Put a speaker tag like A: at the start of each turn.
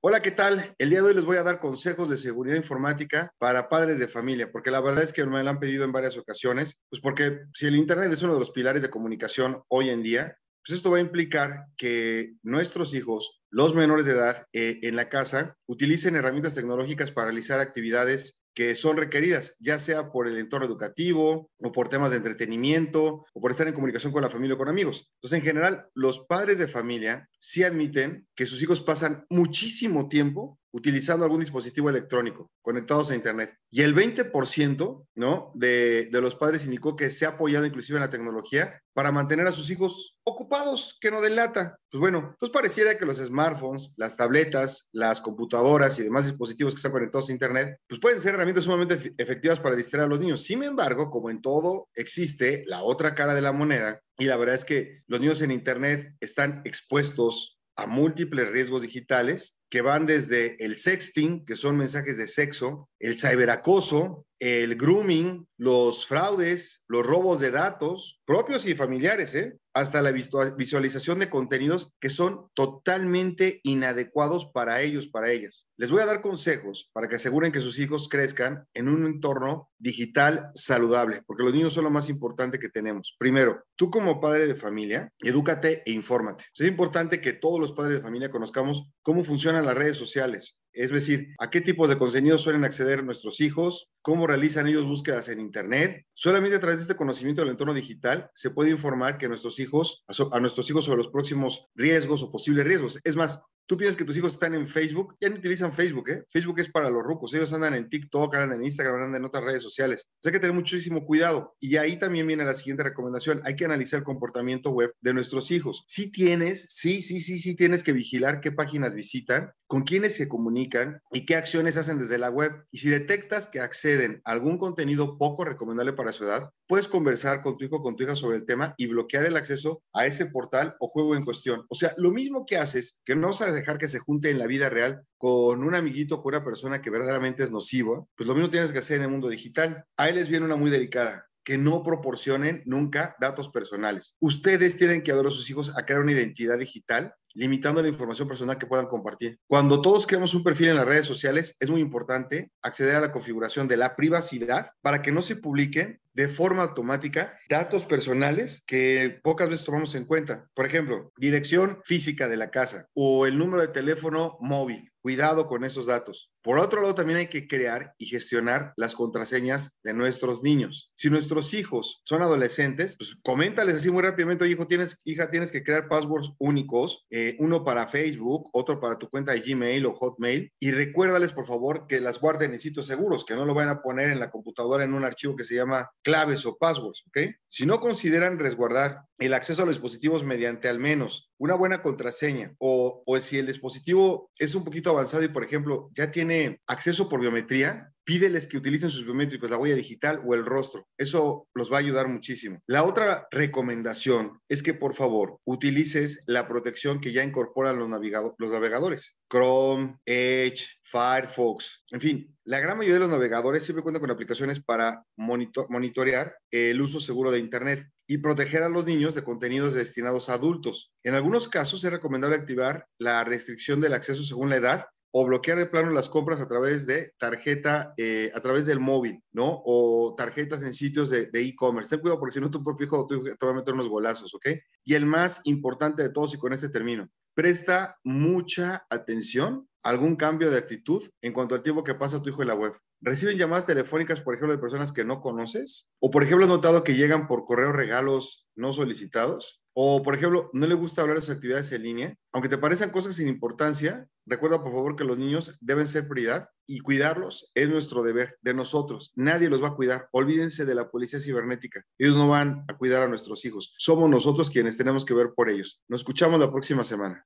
A: Hola, ¿qué tal? El día de hoy les voy a dar consejos de seguridad informática para padres de familia, porque la verdad es que me lo han pedido en varias ocasiones, pues porque si el Internet es uno de los pilares de comunicación hoy en día, pues esto va a implicar que nuestros hijos, los menores de edad eh, en la casa, utilicen herramientas tecnológicas para realizar actividades que son requeridas, ya sea por el entorno educativo o por temas de entretenimiento o por estar en comunicación con la familia o con amigos. Entonces, en general, los padres de familia sí admiten que sus hijos pasan muchísimo tiempo utilizando algún dispositivo electrónico conectados a Internet. Y el 20% ¿no? de, de los padres indicó que se ha apoyado inclusive en la tecnología para mantener a sus hijos ocupados, que no delata. Pues bueno, pues pareciera que los smartphones, las tabletas, las computadoras y demás dispositivos que están conectados a Internet, pues pueden ser herramientas sumamente efectivas para distraer a los niños. Sin embargo, como en todo, existe la otra cara de la moneda y la verdad es que los niños en Internet están expuestos a múltiples riesgos digitales que van desde el sexting, que son mensajes de sexo, el ciberacoso, el grooming, los fraudes, los robos de datos, propios y familiares, ¿eh? hasta la visualización de contenidos que son totalmente inadecuados para ellos, para ellas. Les voy a dar consejos para que aseguren que sus hijos crezcan en un entorno digital saludable, porque los niños son lo más importante que tenemos. Primero, tú como padre de familia, edúcate e infórmate. Es importante que todos los padres de familia conozcamos cómo funciona a las redes sociales, es decir, a qué tipos de contenidos suelen acceder nuestros hijos, cómo realizan ellos búsquedas en Internet. Solamente a través de este conocimiento del entorno digital se puede informar que nuestros hijos, a, nuestros hijos sobre los próximos riesgos o posibles riesgos. Es más, Tú piensas que tus hijos están en Facebook, ya no utilizan Facebook, ¿eh? Facebook es para los rucos, ellos andan en TikTok, andan en Instagram, andan en otras redes sociales. O sea, hay que tener muchísimo cuidado. Y ahí también viene la siguiente recomendación, hay que analizar el comportamiento web de nuestros hijos. Si tienes, sí, sí, sí, sí tienes que vigilar qué páginas visitan, con quiénes se comunican y qué acciones hacen desde la web. Y si detectas que acceden a algún contenido poco recomendable para su edad, puedes conversar con tu hijo o con tu hija sobre el tema y bloquear el acceso a ese portal o juego en cuestión. O sea, lo mismo que haces, que no sabes dejar que se junte en la vida real con un amiguito, con una persona que verdaderamente es nocivo pues lo mismo tienes que hacer en el mundo digital. Ahí les viene una muy delicada que no proporcionen nunca datos personales. Ustedes tienen que ayudar a sus hijos a crear una identidad digital limitando la información personal que puedan compartir. Cuando todos creamos un perfil en las redes sociales, es muy importante acceder a la configuración de la privacidad para que no se publiquen de forma automática datos personales que pocas veces tomamos en cuenta. Por ejemplo, dirección física de la casa o el número de teléfono móvil. Cuidado con esos datos. Por otro lado, también hay que crear y gestionar las contraseñas de nuestros niños. Si nuestros hijos son adolescentes, pues coméntales así muy rápidamente, hijo, tienes, hija, tienes que crear passwords únicos, eh, uno para Facebook, otro para tu cuenta de Gmail o Hotmail, y recuérdales, por favor, que las guarden en sitios seguros, que no lo vayan a poner en la computadora en un archivo que se llama claves o passwords, ¿ok? Si no consideran resguardar el acceso a los dispositivos mediante al menos una buena contraseña o, o si el dispositivo es un poquito avanzado y, por ejemplo, ya tiene acceso por biometría, pídeles que utilicen sus biométricos, la huella digital o el rostro. Eso los va a ayudar muchísimo. La otra recomendación es que por favor utilices la protección que ya incorporan los, navegadores. Chrome, Edge, Firefox, en fin, la gran mayoría de los navegadores siempre cuentan con aplicaciones para monitorear el uso seguro de Internet y proteger a los niños de contenidos destinados a adultos. En algunos casos es recomendable activar la restricción del acceso según la edad o bloquear de plano las compras a través de tarjeta, eh, a través del móvil, ¿no? O tarjetas en sitios de e-commerce. Ten cuidado porque si no tu propio hijo te va a meter unos golazos, ¿ok? Y el más importante de todos, y con este término, presta mucha atención a algún cambio de actitud en cuanto al tiempo que pasa tu hijo en la web. ¿Reciben llamadas telefónicas, por ejemplo, de personas que no conoces? ¿O, por ejemplo, has notado que llegan por correo regalos no solicitados? O, por ejemplo, no le gusta hablar de sus actividades en línea. Aunque te parezcan cosas sin importancia, recuerda por favor que los niños deben ser prioridad y cuidarlos es nuestro deber, de nosotros. Nadie los va a cuidar. Olvídense de la policía cibernética. Ellos no van a cuidar a nuestros hijos. Somos nosotros quienes tenemos que ver por ellos. Nos escuchamos la próxima semana.